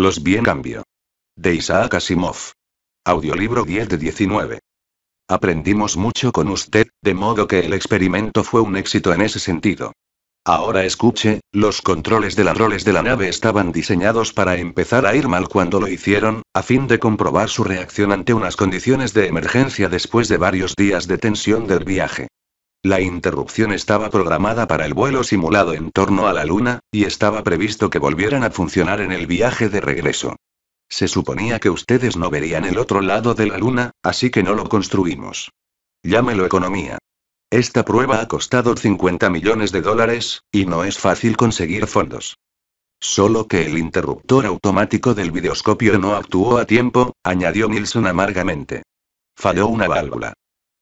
Los bien cambio. De Isaac Asimov. Audiolibro 10 de 19. Aprendimos mucho con usted, de modo que el experimento fue un éxito en ese sentido. Ahora escuche, los controles de las roles de la nave estaban diseñados para empezar a ir mal cuando lo hicieron, a fin de comprobar su reacción ante unas condiciones de emergencia después de varios días de tensión del viaje. La interrupción estaba programada para el vuelo simulado en torno a la Luna, y estaba previsto que volvieran a funcionar en el viaje de regreso. Se suponía que ustedes no verían el otro lado de la Luna, así que no lo construimos. Llámelo economía. Esta prueba ha costado 50 millones de dólares, y no es fácil conseguir fondos. Solo que el interruptor automático del videoscopio no actuó a tiempo, añadió Nilsson amargamente. Falló una válvula.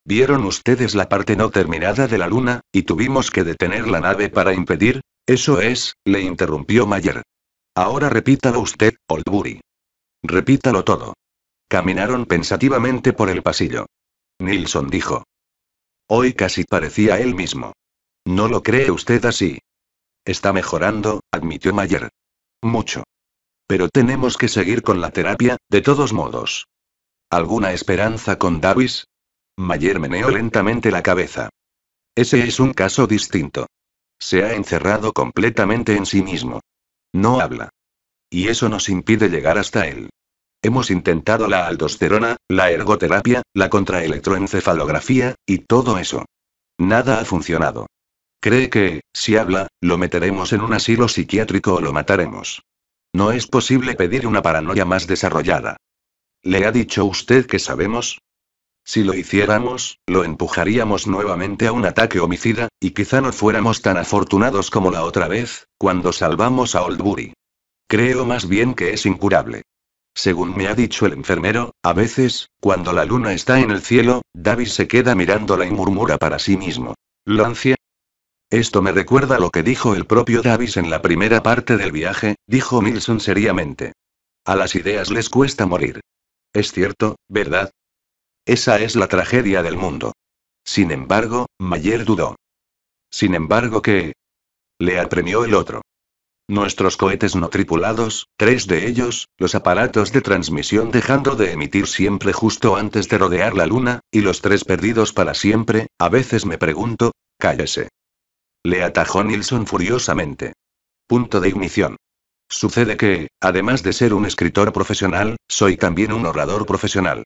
¿Vieron ustedes la parte no terminada de la luna, y tuvimos que detener la nave para impedir? Eso es, le interrumpió Mayer. Ahora repítalo usted, Oldbury. Repítalo todo. Caminaron pensativamente por el pasillo. Nilsson dijo. Hoy casi parecía él mismo. ¿No lo cree usted así? Está mejorando, admitió Mayer. Mucho. Pero tenemos que seguir con la terapia, de todos modos. ¿Alguna esperanza con Davis? Mayer meneó lentamente la cabeza. Ese es un caso distinto. Se ha encerrado completamente en sí mismo. No habla. Y eso nos impide llegar hasta él. Hemos intentado la aldosterona, la ergoterapia, la contraelectroencefalografía, y todo eso. Nada ha funcionado. Cree que, si habla, lo meteremos en un asilo psiquiátrico o lo mataremos. No es posible pedir una paranoia más desarrollada. ¿Le ha dicho usted que sabemos? Si lo hiciéramos, lo empujaríamos nuevamente a un ataque homicida, y quizá no fuéramos tan afortunados como la otra vez, cuando salvamos a Oldbury. Creo más bien que es incurable. Según me ha dicho el enfermero, a veces, cuando la luna está en el cielo, Davis se queda mirándola y murmura para sí mismo. Lancia. Esto me recuerda lo que dijo el propio Davis en la primera parte del viaje, dijo Milson seriamente. A las ideas les cuesta morir. Es cierto, ¿verdad? Esa es la tragedia del mundo. Sin embargo, Mayer dudó. Sin embargo, que... Le apremió el otro. Nuestros cohetes no tripulados, tres de ellos, los aparatos de transmisión dejando de emitir siempre justo antes de rodear la Luna, y los tres perdidos para siempre, a veces me pregunto, cállese. Le atajó Nilsson furiosamente. Punto de ignición. Sucede que, además de ser un escritor profesional, soy también un orador profesional.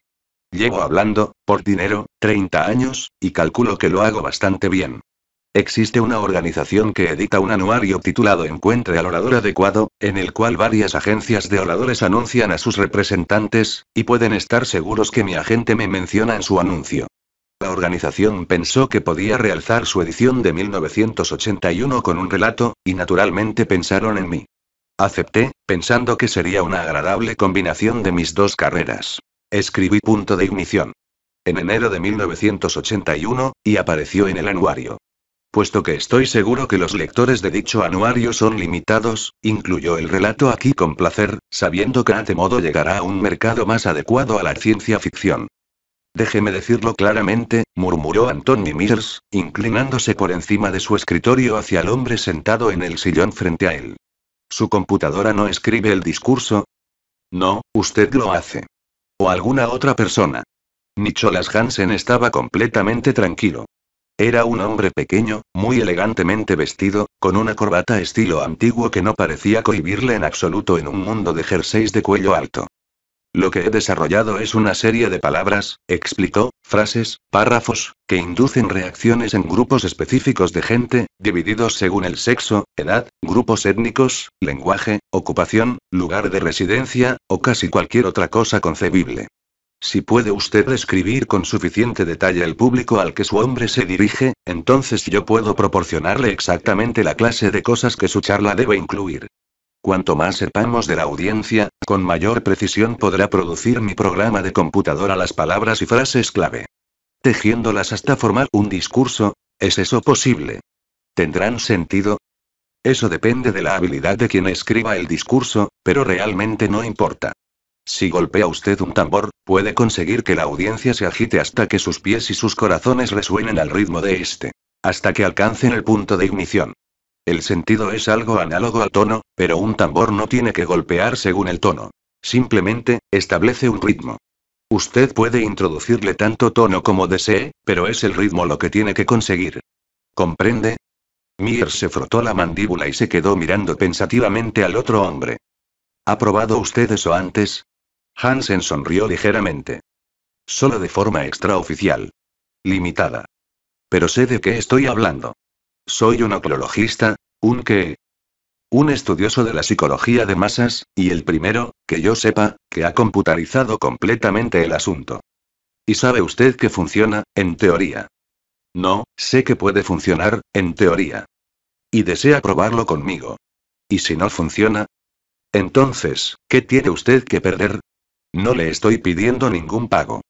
Llevo hablando, por dinero, 30 años, y calculo que lo hago bastante bien. Existe una organización que edita un anuario titulado Encuentre al orador adecuado, en el cual varias agencias de oradores anuncian a sus representantes, y pueden estar seguros que mi agente me menciona en su anuncio. La organización pensó que podía realzar su edición de 1981 con un relato, y naturalmente pensaron en mí. Acepté, pensando que sería una agradable combinación de mis dos carreras. Escribí punto de ignición. En enero de 1981, y apareció en el anuario. Puesto que estoy seguro que los lectores de dicho anuario son limitados, incluyó el relato aquí con placer, sabiendo que de modo llegará a un mercado más adecuado a la ciencia ficción. Déjeme decirlo claramente, murmuró Anthony Mears, inclinándose por encima de su escritorio hacia el hombre sentado en el sillón frente a él. ¿Su computadora no escribe el discurso? No, usted lo hace. O alguna otra persona. Nicholas Hansen estaba completamente tranquilo. Era un hombre pequeño, muy elegantemente vestido, con una corbata estilo antiguo que no parecía cohibirle en absoluto en un mundo de jerseys de cuello alto. Lo que he desarrollado es una serie de palabras, explicó, frases, párrafos, que inducen reacciones en grupos específicos de gente, divididos según el sexo, edad, grupos étnicos, lenguaje, ocupación, lugar de residencia, o casi cualquier otra cosa concebible. Si puede usted describir con suficiente detalle el público al que su hombre se dirige, entonces yo puedo proporcionarle exactamente la clase de cosas que su charla debe incluir. Cuanto más sepamos de la audiencia, con mayor precisión podrá producir mi programa de computadora las palabras y frases clave. Tejiéndolas hasta formar un discurso, ¿es eso posible? ¿Tendrán sentido? Eso depende de la habilidad de quien escriba el discurso, pero realmente no importa. Si golpea usted un tambor, puede conseguir que la audiencia se agite hasta que sus pies y sus corazones resuenen al ritmo de este. Hasta que alcancen el punto de ignición. El sentido es algo análogo al tono, pero un tambor no tiene que golpear según el tono. Simplemente, establece un ritmo. Usted puede introducirle tanto tono como desee, pero es el ritmo lo que tiene que conseguir. ¿Comprende? Mier se frotó la mandíbula y se quedó mirando pensativamente al otro hombre. ¿Ha probado usted eso antes? Hansen sonrió ligeramente. Solo de forma extraoficial. Limitada. Pero sé de qué estoy hablando. Soy un oclologista, un que... Un estudioso de la psicología de masas, y el primero, que yo sepa, que ha computarizado completamente el asunto. Y sabe usted que funciona, en teoría. No, sé que puede funcionar, en teoría. Y desea probarlo conmigo. ¿Y si no funciona? Entonces, ¿qué tiene usted que perder? No le estoy pidiendo ningún pago.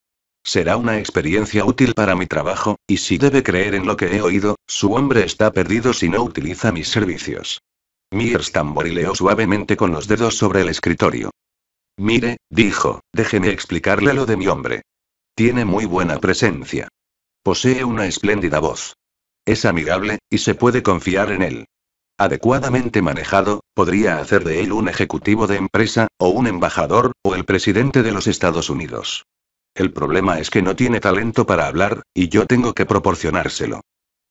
Será una experiencia útil para mi trabajo, y si debe creer en lo que he oído, su hombre está perdido si no utiliza mis servicios. Mears tamborileó suavemente con los dedos sobre el escritorio. Mire, dijo, déjeme explicarle lo de mi hombre. Tiene muy buena presencia. Posee una espléndida voz. Es amigable, y se puede confiar en él. Adecuadamente manejado, podría hacer de él un ejecutivo de empresa, o un embajador, o el presidente de los Estados Unidos. El problema es que no tiene talento para hablar, y yo tengo que proporcionárselo.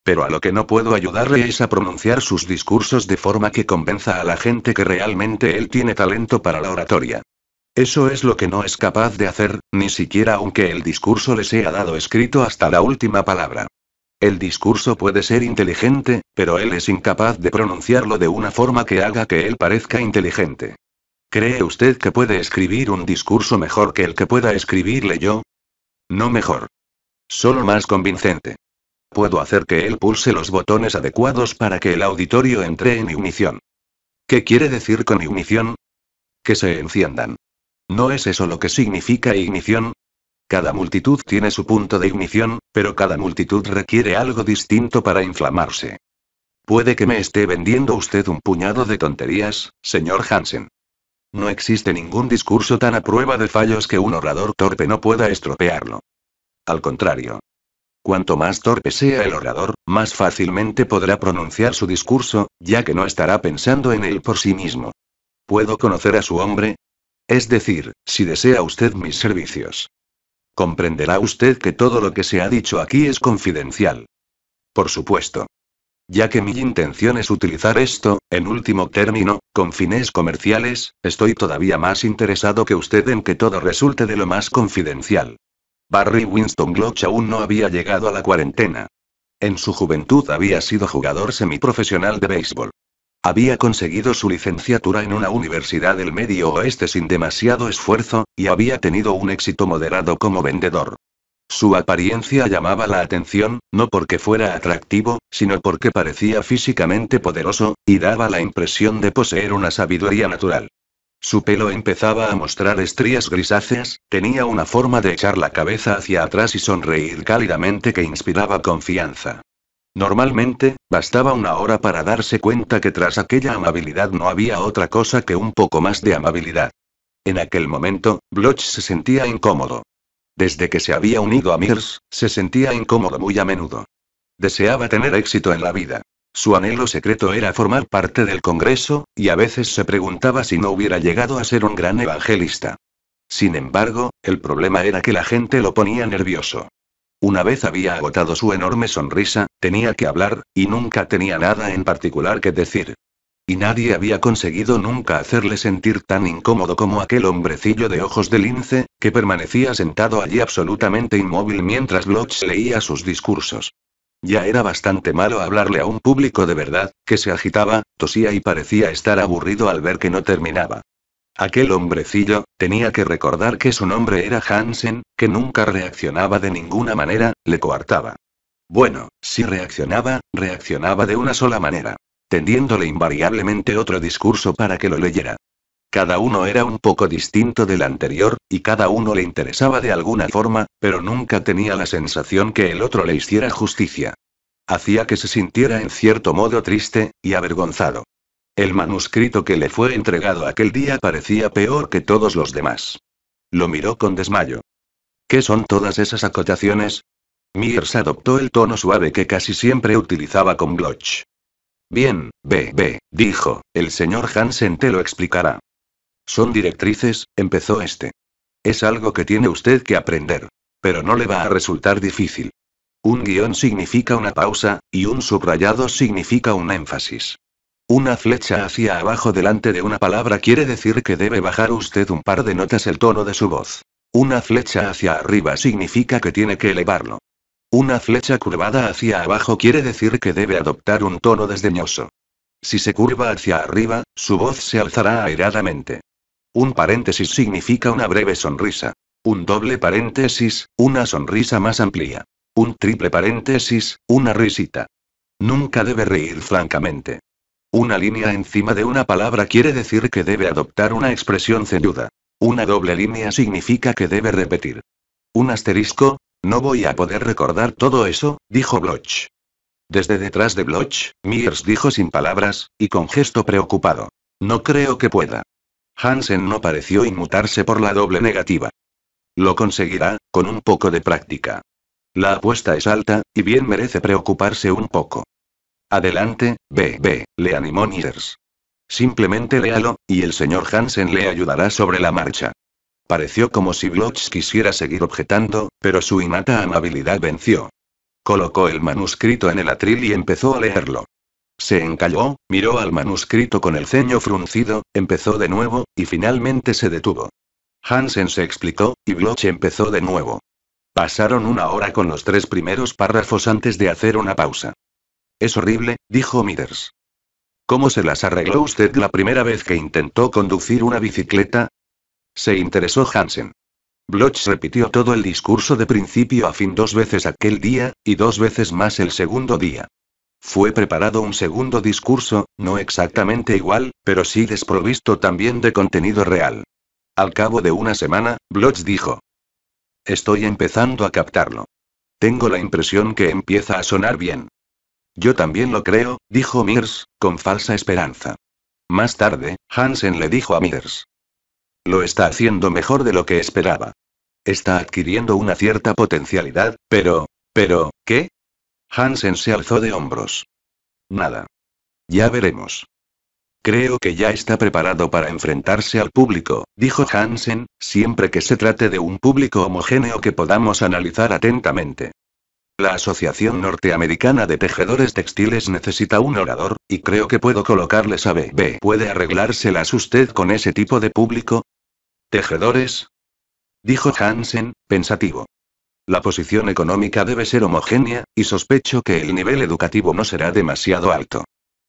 Pero a lo que no puedo ayudarle es a pronunciar sus discursos de forma que convenza a la gente que realmente él tiene talento para la oratoria. Eso es lo que no es capaz de hacer, ni siquiera aunque el discurso le sea dado escrito hasta la última palabra. El discurso puede ser inteligente, pero él es incapaz de pronunciarlo de una forma que haga que él parezca inteligente. ¿Cree usted que puede escribir un discurso mejor que el que pueda escribirle yo? No mejor. Solo más convincente. Puedo hacer que él pulse los botones adecuados para que el auditorio entre en ignición. ¿Qué quiere decir con ignición? Que se enciendan. ¿No es eso lo que significa ignición? Cada multitud tiene su punto de ignición, pero cada multitud requiere algo distinto para inflamarse. Puede que me esté vendiendo usted un puñado de tonterías, señor Hansen. No existe ningún discurso tan a prueba de fallos que un orador torpe no pueda estropearlo. Al contrario. Cuanto más torpe sea el orador, más fácilmente podrá pronunciar su discurso, ya que no estará pensando en él por sí mismo. ¿Puedo conocer a su hombre? Es decir, si desea usted mis servicios. Comprenderá usted que todo lo que se ha dicho aquí es confidencial. Por supuesto. Ya que mi intención es utilizar esto, en último término, con fines comerciales, estoy todavía más interesado que usted en que todo resulte de lo más confidencial. Barry Winston Gloch aún no había llegado a la cuarentena. En su juventud había sido jugador semiprofesional de béisbol. Había conseguido su licenciatura en una universidad del Medio Oeste sin demasiado esfuerzo, y había tenido un éxito moderado como vendedor. Su apariencia llamaba la atención, no porque fuera atractivo, sino porque parecía físicamente poderoso, y daba la impresión de poseer una sabiduría natural. Su pelo empezaba a mostrar estrías grisáceas, tenía una forma de echar la cabeza hacia atrás y sonreír cálidamente que inspiraba confianza. Normalmente, bastaba una hora para darse cuenta que tras aquella amabilidad no había otra cosa que un poco más de amabilidad. En aquel momento, Bloch se sentía incómodo. Desde que se había unido a Mills, se sentía incómodo muy a menudo. Deseaba tener éxito en la vida. Su anhelo secreto era formar parte del Congreso, y a veces se preguntaba si no hubiera llegado a ser un gran evangelista. Sin embargo, el problema era que la gente lo ponía nervioso. Una vez había agotado su enorme sonrisa, tenía que hablar, y nunca tenía nada en particular que decir y nadie había conseguido nunca hacerle sentir tan incómodo como aquel hombrecillo de ojos de lince, que permanecía sentado allí absolutamente inmóvil mientras Bloch leía sus discursos. Ya era bastante malo hablarle a un público de verdad, que se agitaba, tosía y parecía estar aburrido al ver que no terminaba. Aquel hombrecillo, tenía que recordar que su nombre era Hansen, que nunca reaccionaba de ninguna manera, le coartaba. Bueno, si reaccionaba, reaccionaba de una sola manera tendiéndole invariablemente otro discurso para que lo leyera. Cada uno era un poco distinto del anterior, y cada uno le interesaba de alguna forma, pero nunca tenía la sensación que el otro le hiciera justicia. Hacía que se sintiera en cierto modo triste, y avergonzado. El manuscrito que le fue entregado aquel día parecía peor que todos los demás. Lo miró con desmayo. ¿Qué son todas esas acotaciones? Myers adoptó el tono suave que casi siempre utilizaba con Glotch. Bien, ve, ve, dijo, el señor Hansen te lo explicará. Son directrices, empezó este. Es algo que tiene usted que aprender. Pero no le va a resultar difícil. Un guión significa una pausa, y un subrayado significa un énfasis. Una flecha hacia abajo delante de una palabra quiere decir que debe bajar usted un par de notas el tono de su voz. Una flecha hacia arriba significa que tiene que elevarlo. Una flecha curvada hacia abajo quiere decir que debe adoptar un tono desdeñoso. Si se curva hacia arriba, su voz se alzará airadamente. Un paréntesis significa una breve sonrisa. Un doble paréntesis, una sonrisa más amplia. Un triple paréntesis, una risita. Nunca debe reír francamente. Una línea encima de una palabra quiere decir que debe adoptar una expresión ceñuda. Una doble línea significa que debe repetir. Un asterisco, no voy a poder recordar todo eso, dijo Bloch. Desde detrás de Bloch, Myers dijo sin palabras, y con gesto preocupado. No creo que pueda. Hansen no pareció inmutarse por la doble negativa. Lo conseguirá, con un poco de práctica. La apuesta es alta, y bien merece preocuparse un poco. Adelante, ve, le animó Myers. Simplemente léalo, y el señor Hansen le ayudará sobre la marcha. Pareció como si Bloch quisiera seguir objetando, pero su innata amabilidad venció. Colocó el manuscrito en el atril y empezó a leerlo. Se encalló, miró al manuscrito con el ceño fruncido, empezó de nuevo, y finalmente se detuvo. Hansen se explicó, y Bloch empezó de nuevo. Pasaron una hora con los tres primeros párrafos antes de hacer una pausa. Es horrible, dijo Miders. ¿Cómo se las arregló usted la primera vez que intentó conducir una bicicleta? Se interesó Hansen. Bloch repitió todo el discurso de principio a fin dos veces aquel día, y dos veces más el segundo día. Fue preparado un segundo discurso, no exactamente igual, pero sí desprovisto también de contenido real. Al cabo de una semana, Bloch dijo. Estoy empezando a captarlo. Tengo la impresión que empieza a sonar bien. Yo también lo creo, dijo Mears, con falsa esperanza. Más tarde, Hansen le dijo a Mears. Lo está haciendo mejor de lo que esperaba. Está adquiriendo una cierta potencialidad, pero... pero, ¿qué? Hansen se alzó de hombros. Nada. Ya veremos. Creo que ya está preparado para enfrentarse al público, dijo Hansen, siempre que se trate de un público homogéneo que podamos analizar atentamente. La Asociación Norteamericana de Tejedores Textiles necesita un orador, y creo que puedo colocarles a B. ¿Puede arreglárselas usted con ese tipo de público? ¿Tejedores? Dijo Hansen, pensativo. La posición económica debe ser homogénea, y sospecho que el nivel educativo no será demasiado alto.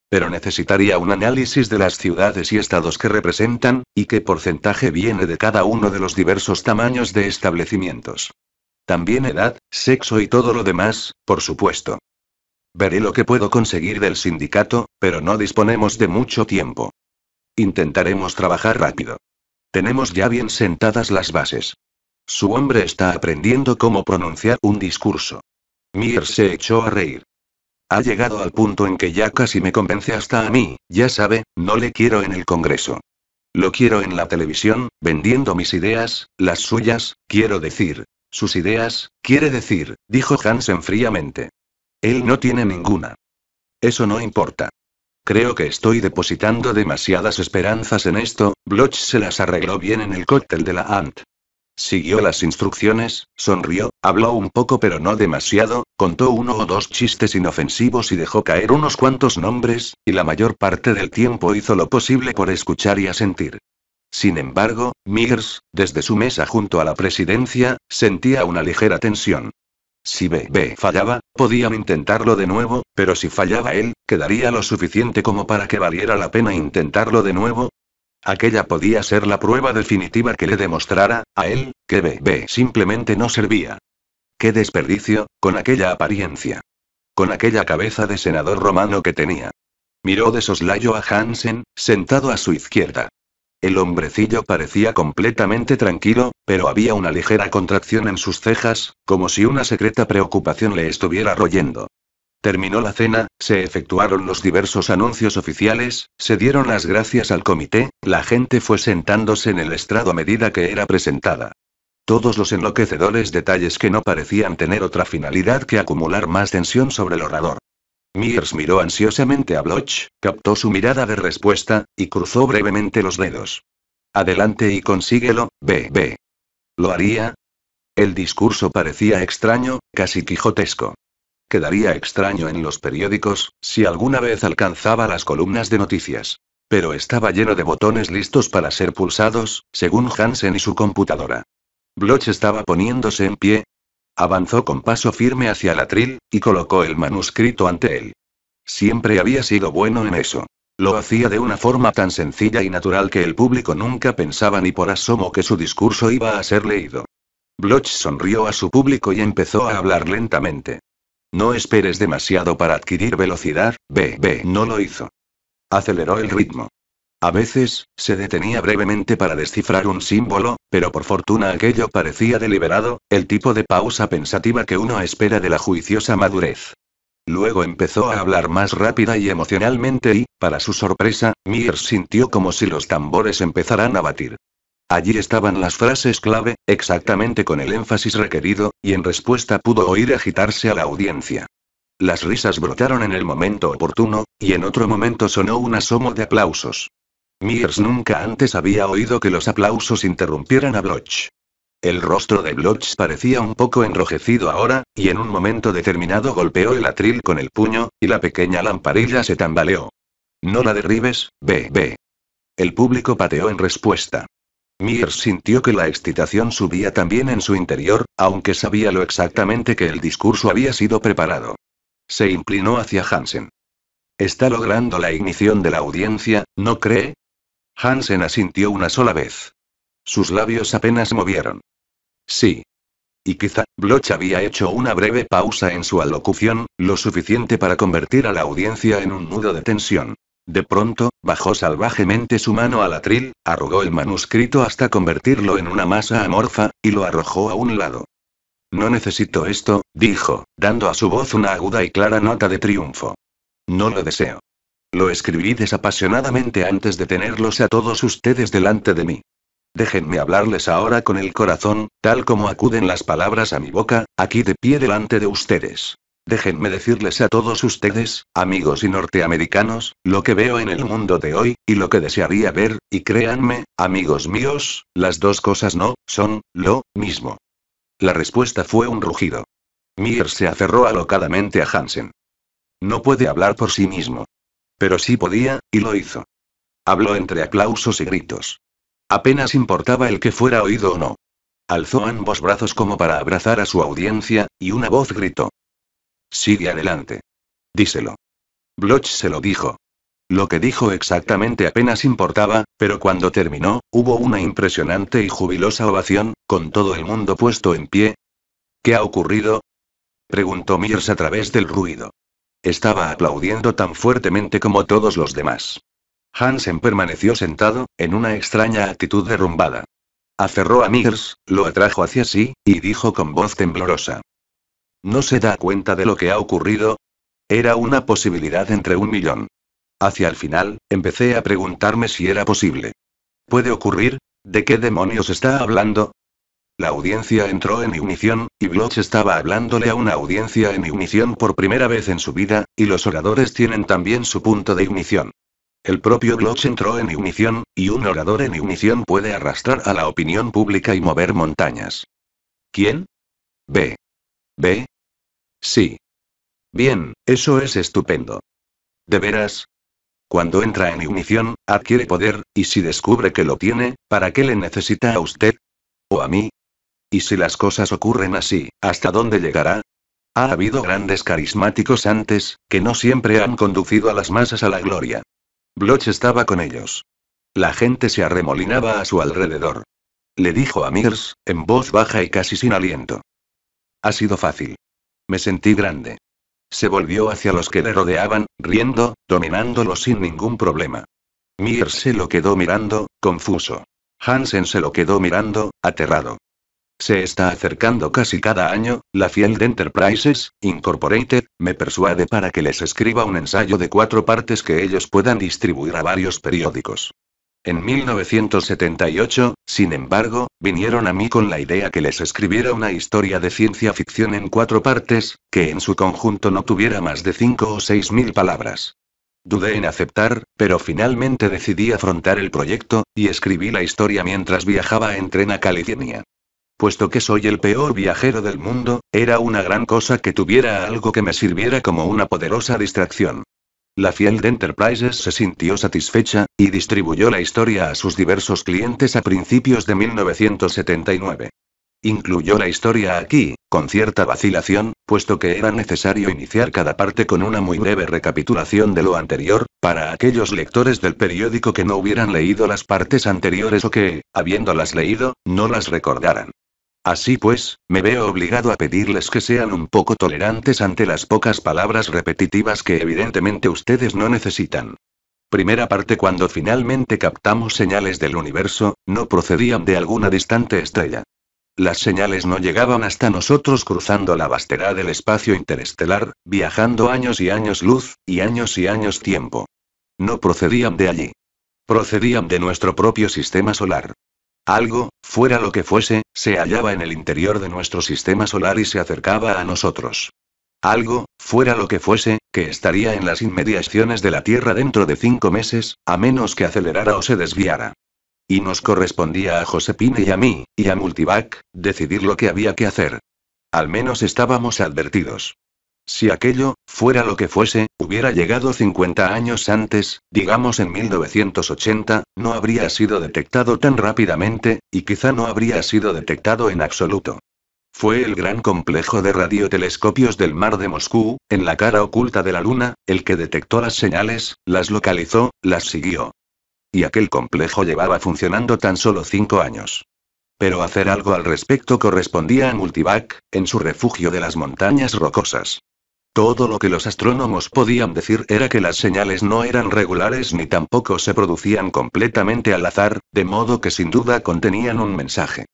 Pero necesitaría un análisis de las ciudades y estados que representan, y qué porcentaje viene de cada uno de los diversos tamaños de establecimientos. También edad, sexo y todo lo demás, por supuesto. Veré lo que puedo conseguir del sindicato, pero no disponemos de mucho tiempo. Intentaremos trabajar rápido. Tenemos ya bien sentadas las bases. Su hombre está aprendiendo cómo pronunciar un discurso. Mier se echó a reír. Ha llegado al punto en que ya casi me convence hasta a mí, ya sabe, no le quiero en el Congreso. Lo quiero en la televisión, vendiendo mis ideas, las suyas, quiero decir, sus ideas, quiere decir, dijo Hansen fríamente. Él no tiene ninguna. Eso no importa. Creo que estoy depositando demasiadas esperanzas en esto, Bloch se las arregló bien en el cóctel de la Ant. Siguió las instrucciones, sonrió, habló un poco pero no demasiado, contó uno o dos chistes inofensivos y dejó caer unos cuantos nombres, y la mayor parte del tiempo hizo lo posible por escuchar y asentir. Sin embargo, Mears, desde su mesa junto a la presidencia, sentía una ligera tensión. Si BB fallaba, podían intentarlo de nuevo, pero si fallaba él, ¿quedaría lo suficiente como para que valiera la pena intentarlo de nuevo? Aquella podía ser la prueba definitiva que le demostrara, a él, que BB simplemente no servía. Qué desperdicio, con aquella apariencia. Con aquella cabeza de senador romano que tenía. Miró de soslayo a Hansen, sentado a su izquierda. El hombrecillo parecía completamente tranquilo, pero había una ligera contracción en sus cejas, como si una secreta preocupación le estuviera royendo. Terminó la cena, se efectuaron los diversos anuncios oficiales, se dieron las gracias al comité, la gente fue sentándose en el estrado a medida que era presentada. Todos los enloquecedores detalles que no parecían tener otra finalidad que acumular más tensión sobre el orador. Myers miró ansiosamente a Bloch, captó su mirada de respuesta, y cruzó brevemente los dedos. Adelante y consíguelo, bebé. ¿Lo haría? El discurso parecía extraño, casi quijotesco. Quedaría extraño en los periódicos, si alguna vez alcanzaba las columnas de noticias. Pero estaba lleno de botones listos para ser pulsados, según Hansen y su computadora. Bloch estaba poniéndose en pie, Avanzó con paso firme hacia el atril, y colocó el manuscrito ante él. Siempre había sido bueno en eso. Lo hacía de una forma tan sencilla y natural que el público nunca pensaba ni por asomo que su discurso iba a ser leído. Bloch sonrió a su público y empezó a hablar lentamente. No esperes demasiado para adquirir velocidad, BB no lo hizo. Aceleró el ritmo. A veces, se detenía brevemente para descifrar un símbolo, pero por fortuna aquello parecía deliberado, el tipo de pausa pensativa que uno espera de la juiciosa madurez. Luego empezó a hablar más rápida y emocionalmente y, para su sorpresa, Mears sintió como si los tambores empezaran a batir. Allí estaban las frases clave, exactamente con el énfasis requerido, y en respuesta pudo oír agitarse a la audiencia. Las risas brotaron en el momento oportuno, y en otro momento sonó un asomo de aplausos. Mears nunca antes había oído que los aplausos interrumpieran a Bloch. El rostro de Bloch parecía un poco enrojecido ahora, y en un momento determinado golpeó el atril con el puño, y la pequeña lamparilla se tambaleó. No la derribes, ve. El público pateó en respuesta. Mears sintió que la excitación subía también en su interior, aunque sabía lo exactamente que el discurso había sido preparado. Se inclinó hacia Hansen. Está logrando la ignición de la audiencia, ¿no cree? Hansen asintió una sola vez. Sus labios apenas movieron. Sí. Y quizá, Bloch había hecho una breve pausa en su alocución, lo suficiente para convertir a la audiencia en un nudo de tensión. De pronto, bajó salvajemente su mano al atril, arrugó el manuscrito hasta convertirlo en una masa amorfa, y lo arrojó a un lado. No necesito esto, dijo, dando a su voz una aguda y clara nota de triunfo. No lo deseo. Lo escribí desapasionadamente antes de tenerlos a todos ustedes delante de mí. Déjenme hablarles ahora con el corazón, tal como acuden las palabras a mi boca, aquí de pie delante de ustedes. Déjenme decirles a todos ustedes, amigos y norteamericanos, lo que veo en el mundo de hoy, y lo que desearía ver, y créanme, amigos míos, las dos cosas no, son, lo, mismo. La respuesta fue un rugido. Mier se aferró alocadamente a Hansen. No puede hablar por sí mismo pero sí podía, y lo hizo. Habló entre aplausos y gritos. Apenas importaba el que fuera oído o no. Alzó ambos brazos como para abrazar a su audiencia, y una voz gritó. Sigue adelante. Díselo. Bloch se lo dijo. Lo que dijo exactamente apenas importaba, pero cuando terminó, hubo una impresionante y jubilosa ovación, con todo el mundo puesto en pie. ¿Qué ha ocurrido? preguntó Mears a través del ruido. Estaba aplaudiendo tan fuertemente como todos los demás. Hansen permaneció sentado, en una extraña actitud derrumbada. Aferró a Mears, lo atrajo hacia sí, y dijo con voz temblorosa. ¿No se da cuenta de lo que ha ocurrido? Era una posibilidad entre un millón. Hacia el final, empecé a preguntarme si era posible. ¿Puede ocurrir? ¿De qué demonios está hablando? La audiencia entró en ignición, y Bloch estaba hablándole a una audiencia en ignición por primera vez en su vida, y los oradores tienen también su punto de ignición. El propio Bloch entró en ignición, y un orador en ignición puede arrastrar a la opinión pública y mover montañas. ¿Quién? B. B. Sí. Bien, eso es estupendo. ¿De veras? Cuando entra en ignición, adquiere poder, y si descubre que lo tiene, ¿para qué le necesita a usted? ¿O a mí? Y si las cosas ocurren así, ¿hasta dónde llegará? Ha habido grandes carismáticos antes, que no siempre han conducido a las masas a la gloria. Bloch estaba con ellos. La gente se arremolinaba a su alrededor. Le dijo a Mears, en voz baja y casi sin aliento. Ha sido fácil. Me sentí grande. Se volvió hacia los que le rodeaban, riendo, dominándolo sin ningún problema. Mears se lo quedó mirando, confuso. Hansen se lo quedó mirando, aterrado se está acercando casi cada año, la fiel de Enterprises, Incorporated, me persuade para que les escriba un ensayo de cuatro partes que ellos puedan distribuir a varios periódicos. En 1978, sin embargo, vinieron a mí con la idea que les escribiera una historia de ciencia ficción en cuatro partes, que en su conjunto no tuviera más de cinco o seis mil palabras. Dudé en aceptar, pero finalmente decidí afrontar el proyecto, y escribí la historia mientras viajaba en tren a California. Puesto que soy el peor viajero del mundo, era una gran cosa que tuviera algo que me sirviera como una poderosa distracción. La fiel Enterprises se sintió satisfecha, y distribuyó la historia a sus diversos clientes a principios de 1979. Incluyó la historia aquí, con cierta vacilación, puesto que era necesario iniciar cada parte con una muy breve recapitulación de lo anterior, para aquellos lectores del periódico que no hubieran leído las partes anteriores o que, habiéndolas leído, no las recordaran. Así pues, me veo obligado a pedirles que sean un poco tolerantes ante las pocas palabras repetitivas que evidentemente ustedes no necesitan. Primera parte cuando finalmente captamos señales del universo, no procedían de alguna distante estrella. Las señales no llegaban hasta nosotros cruzando la vastedad del espacio interestelar, viajando años y años luz, y años y años tiempo. No procedían de allí. Procedían de nuestro propio sistema solar. Algo, fuera lo que fuese, se hallaba en el interior de nuestro sistema solar y se acercaba a nosotros. Algo, fuera lo que fuese, que estaría en las inmediaciones de la Tierra dentro de cinco meses, a menos que acelerara o se desviara. Y nos correspondía a Josepine y a mí, y a Multivac, decidir lo que había que hacer. Al menos estábamos advertidos. Si aquello, fuera lo que fuese, hubiera llegado 50 años antes, digamos en 1980, no habría sido detectado tan rápidamente, y quizá no habría sido detectado en absoluto. Fue el gran complejo de radiotelescopios del mar de Moscú, en la cara oculta de la Luna, el que detectó las señales, las localizó, las siguió. Y aquel complejo llevaba funcionando tan solo cinco años. Pero hacer algo al respecto correspondía a Multivac, en su refugio de las montañas rocosas. Todo lo que los astrónomos podían decir era que las señales no eran regulares ni tampoco se producían completamente al azar, de modo que sin duda contenían un mensaje.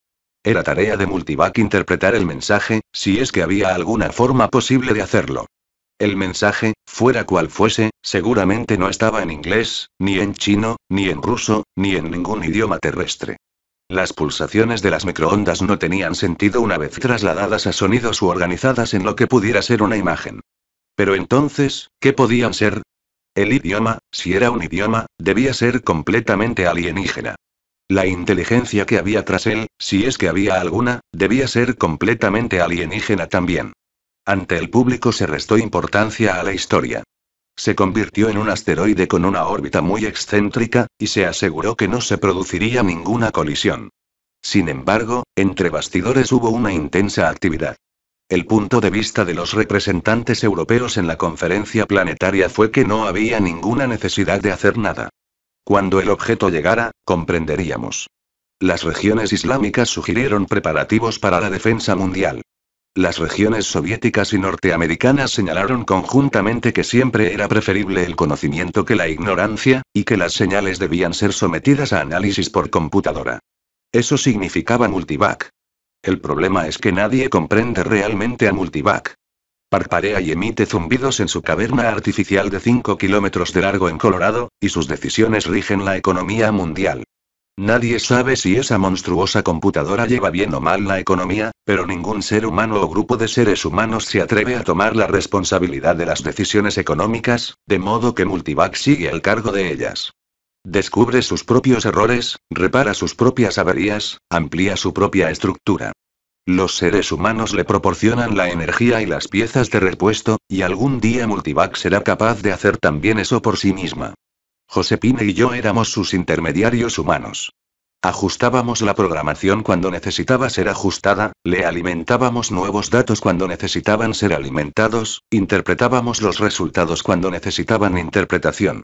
Era tarea de Multivac interpretar el mensaje, si es que había alguna forma posible de hacerlo. El mensaje, fuera cual fuese, seguramente no estaba en inglés, ni en chino, ni en ruso, ni en ningún idioma terrestre. Las pulsaciones de las microondas no tenían sentido una vez trasladadas a sonidos u organizadas en lo que pudiera ser una imagen. Pero entonces, ¿qué podían ser? El idioma, si era un idioma, debía ser completamente alienígena. La inteligencia que había tras él, si es que había alguna, debía ser completamente alienígena también. Ante el público se restó importancia a la historia. Se convirtió en un asteroide con una órbita muy excéntrica, y se aseguró que no se produciría ninguna colisión. Sin embargo, entre bastidores hubo una intensa actividad. El punto de vista de los representantes europeos en la conferencia planetaria fue que no había ninguna necesidad de hacer nada. Cuando el objeto llegara, comprenderíamos. Las regiones islámicas sugirieron preparativos para la defensa mundial. Las regiones soviéticas y norteamericanas señalaron conjuntamente que siempre era preferible el conocimiento que la ignorancia, y que las señales debían ser sometidas a análisis por computadora. Eso significaba multivac. El problema es que nadie comprende realmente a Multivac. Parparea y emite zumbidos en su caverna artificial de 5 kilómetros de largo en Colorado, y sus decisiones rigen la economía mundial. Nadie sabe si esa monstruosa computadora lleva bien o mal la economía, pero ningún ser humano o grupo de seres humanos se atreve a tomar la responsabilidad de las decisiones económicas, de modo que Multivac sigue al cargo de ellas. Descubre sus propios errores, repara sus propias averías, amplía su propia estructura. Los seres humanos le proporcionan la energía y las piezas de repuesto, y algún día Multivac será capaz de hacer también eso por sí misma. Josepina y yo éramos sus intermediarios humanos. Ajustábamos la programación cuando necesitaba ser ajustada, le alimentábamos nuevos datos cuando necesitaban ser alimentados, interpretábamos los resultados cuando necesitaban interpretación.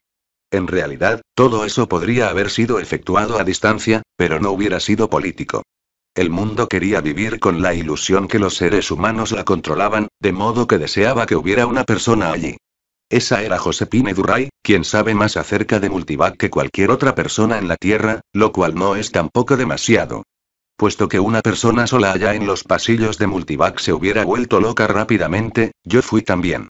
En realidad, todo eso podría haber sido efectuado a distancia, pero no hubiera sido político. El mundo quería vivir con la ilusión que los seres humanos la controlaban, de modo que deseaba que hubiera una persona allí. Esa era Josepine Duray, quien sabe más acerca de Multivac que cualquier otra persona en la Tierra, lo cual no es tampoco demasiado. Puesto que una persona sola allá en los pasillos de Multivac se hubiera vuelto loca rápidamente, yo fui también.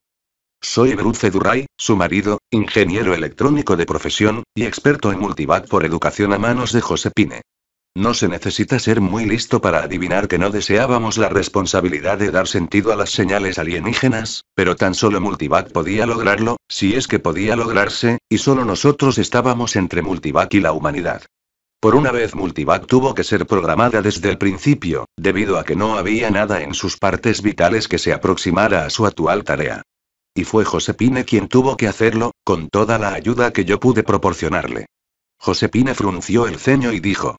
Soy Bruce Duray, su marido, ingeniero electrónico de profesión, y experto en multivac por educación a manos de José No se necesita ser muy listo para adivinar que no deseábamos la responsabilidad de dar sentido a las señales alienígenas, pero tan solo Multivac podía lograrlo, si es que podía lograrse, y solo nosotros estábamos entre Multivac y la humanidad. Por una vez Multivac tuvo que ser programada desde el principio, debido a que no había nada en sus partes vitales que se aproximara a su actual tarea. Y fue Josepine quien tuvo que hacerlo, con toda la ayuda que yo pude proporcionarle. Josepine frunció el ceño y dijo.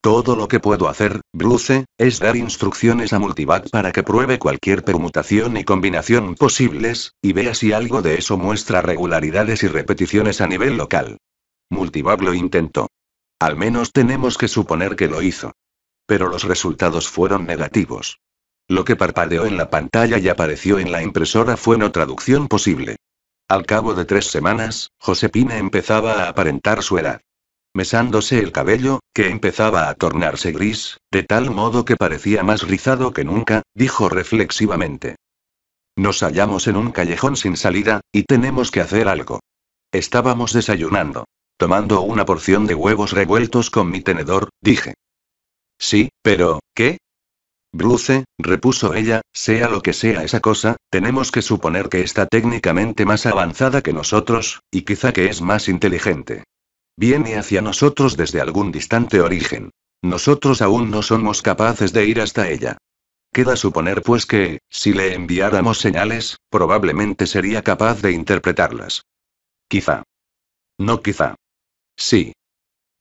Todo lo que puedo hacer, Bruce, es dar instrucciones a Multivac para que pruebe cualquier permutación y combinación posibles, y vea si algo de eso muestra regularidades y repeticiones a nivel local. Multivac lo intentó. Al menos tenemos que suponer que lo hizo. Pero los resultados fueron negativos. Lo que parpadeó en la pantalla y apareció en la impresora fue no traducción posible. Al cabo de tres semanas, Josepina empezaba a aparentar su edad. Mesándose el cabello, que empezaba a tornarse gris, de tal modo que parecía más rizado que nunca, dijo reflexivamente. Nos hallamos en un callejón sin salida, y tenemos que hacer algo. Estábamos desayunando. Tomando una porción de huevos revueltos con mi tenedor, dije. Sí, pero, ¿qué? Bruce, repuso ella, sea lo que sea esa cosa, tenemos que suponer que está técnicamente más avanzada que nosotros, y quizá que es más inteligente. Viene hacia nosotros desde algún distante origen. Nosotros aún no somos capaces de ir hasta ella. Queda suponer pues que, si le enviáramos señales, probablemente sería capaz de interpretarlas. Quizá. No quizá. Sí.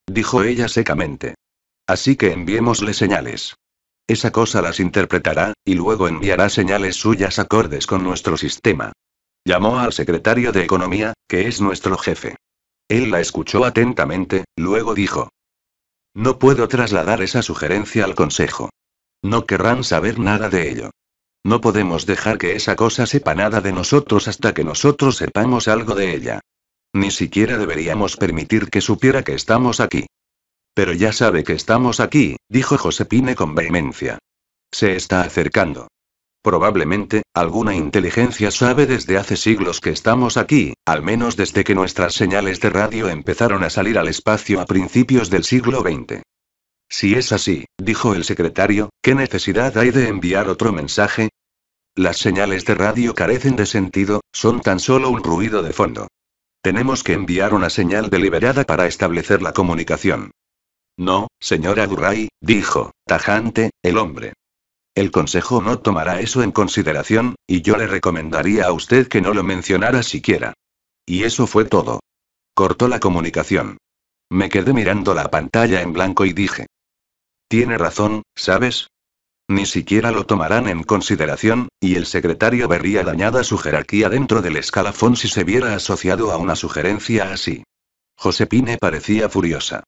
Dijo ella secamente. Así que enviémosle señales. Esa cosa las interpretará, y luego enviará señales suyas acordes con nuestro sistema. Llamó al secretario de Economía, que es nuestro jefe. Él la escuchó atentamente, luego dijo. No puedo trasladar esa sugerencia al Consejo. No querrán saber nada de ello. No podemos dejar que esa cosa sepa nada de nosotros hasta que nosotros sepamos algo de ella. Ni siquiera deberíamos permitir que supiera que estamos aquí. Pero ya sabe que estamos aquí, dijo Josepine con vehemencia. Se está acercando. Probablemente, alguna inteligencia sabe desde hace siglos que estamos aquí, al menos desde que nuestras señales de radio empezaron a salir al espacio a principios del siglo XX. Si es así, dijo el secretario, ¿qué necesidad hay de enviar otro mensaje? Las señales de radio carecen de sentido, son tan solo un ruido de fondo. Tenemos que enviar una señal deliberada para establecer la comunicación. No, señora Durray, dijo, tajante, el hombre. El consejo no tomará eso en consideración, y yo le recomendaría a usted que no lo mencionara siquiera. Y eso fue todo. Cortó la comunicación. Me quedé mirando la pantalla en blanco y dije. Tiene razón, ¿sabes? Ni siquiera lo tomarán en consideración, y el secretario vería dañada su jerarquía dentro del escalafón si se viera asociado a una sugerencia así. Josepine parecía furiosa.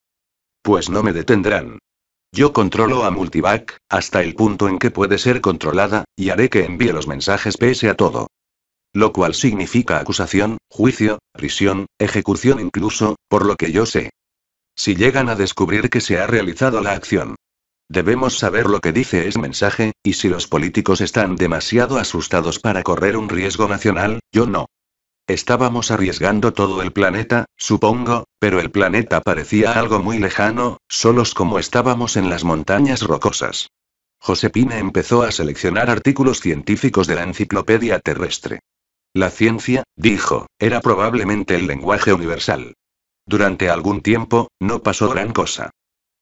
Pues no me detendrán. Yo controlo a Multivac, hasta el punto en que puede ser controlada, y haré que envíe los mensajes pese a todo. Lo cual significa acusación, juicio, prisión, ejecución incluso, por lo que yo sé. Si llegan a descubrir que se ha realizado la acción. Debemos saber lo que dice ese mensaje, y si los políticos están demasiado asustados para correr un riesgo nacional, yo no. Estábamos arriesgando todo el planeta, supongo, pero el planeta parecía algo muy lejano, solos como estábamos en las montañas rocosas. Josepina empezó a seleccionar artículos científicos de la enciclopedia terrestre. La ciencia, dijo, era probablemente el lenguaje universal. Durante algún tiempo, no pasó gran cosa.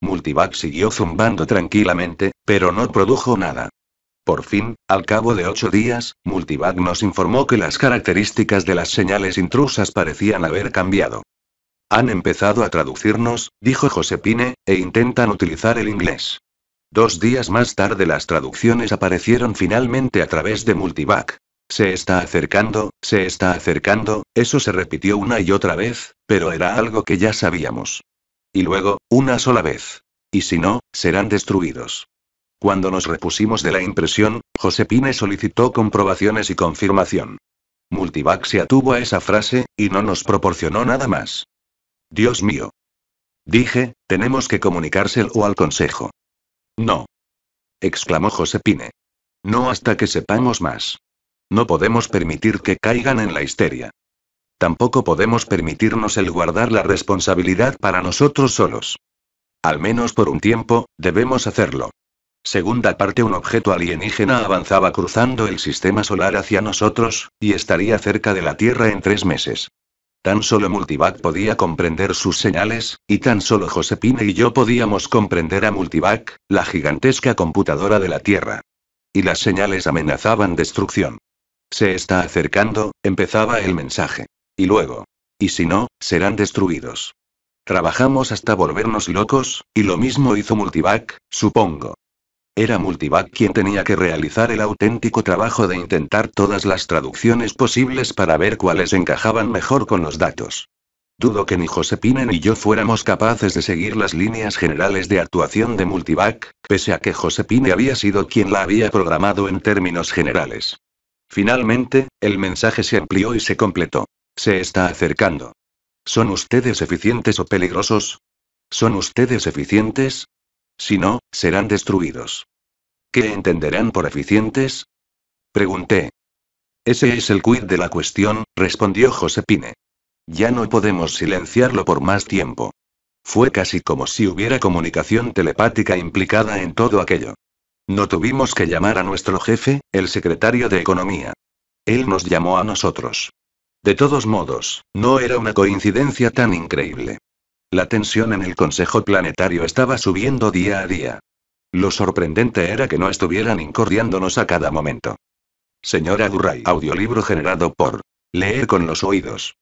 Multivac siguió zumbando tranquilamente, pero no produjo nada. Por fin, al cabo de ocho días, Multivac nos informó que las características de las señales intrusas parecían haber cambiado. Han empezado a traducirnos, dijo Josepine, e intentan utilizar el inglés. Dos días más tarde las traducciones aparecieron finalmente a través de Multivac. Se está acercando, se está acercando, eso se repitió una y otra vez, pero era algo que ya sabíamos. Y luego, una sola vez. Y si no, serán destruidos. Cuando nos repusimos de la impresión, Josepine solicitó comprobaciones y confirmación. Multivac se atuvo a esa frase, y no nos proporcionó nada más. Dios mío. Dije, tenemos que comunicárselo al consejo. No. exclamó Josepine. No hasta que sepamos más. No podemos permitir que caigan en la histeria. Tampoco podemos permitirnos el guardar la responsabilidad para nosotros solos. Al menos por un tiempo, debemos hacerlo. Segunda parte Un objeto alienígena avanzaba cruzando el sistema solar hacia nosotros, y estaría cerca de la Tierra en tres meses. Tan solo Multivac podía comprender sus señales, y tan solo Josepine y yo podíamos comprender a Multivac, la gigantesca computadora de la Tierra. Y las señales amenazaban destrucción. Se está acercando, empezaba el mensaje. Y luego. Y si no, serán destruidos. Trabajamos hasta volvernos locos, y lo mismo hizo Multivac, supongo. Era Multivac quien tenía que realizar el auténtico trabajo de intentar todas las traducciones posibles para ver cuáles encajaban mejor con los datos. Dudo que ni Josepine ni yo fuéramos capaces de seguir las líneas generales de actuación de Multivac, pese a que Josepine había sido quien la había programado en términos generales. Finalmente, el mensaje se amplió y se completó. Se está acercando. ¿Son ustedes eficientes o peligrosos? ¿Son ustedes eficientes? Si no, serán destruidos. ¿Qué entenderán por eficientes? Pregunté. Ese es el quid de la cuestión, respondió Josepine. Ya no podemos silenciarlo por más tiempo. Fue casi como si hubiera comunicación telepática implicada en todo aquello. No tuvimos que llamar a nuestro jefe, el secretario de Economía. Él nos llamó a nosotros. De todos modos, no era una coincidencia tan increíble. La tensión en el Consejo Planetario estaba subiendo día a día. Lo sorprendente era que no estuvieran incordiándonos a cada momento. Señora Durray, audiolibro generado por Leer con los oídos.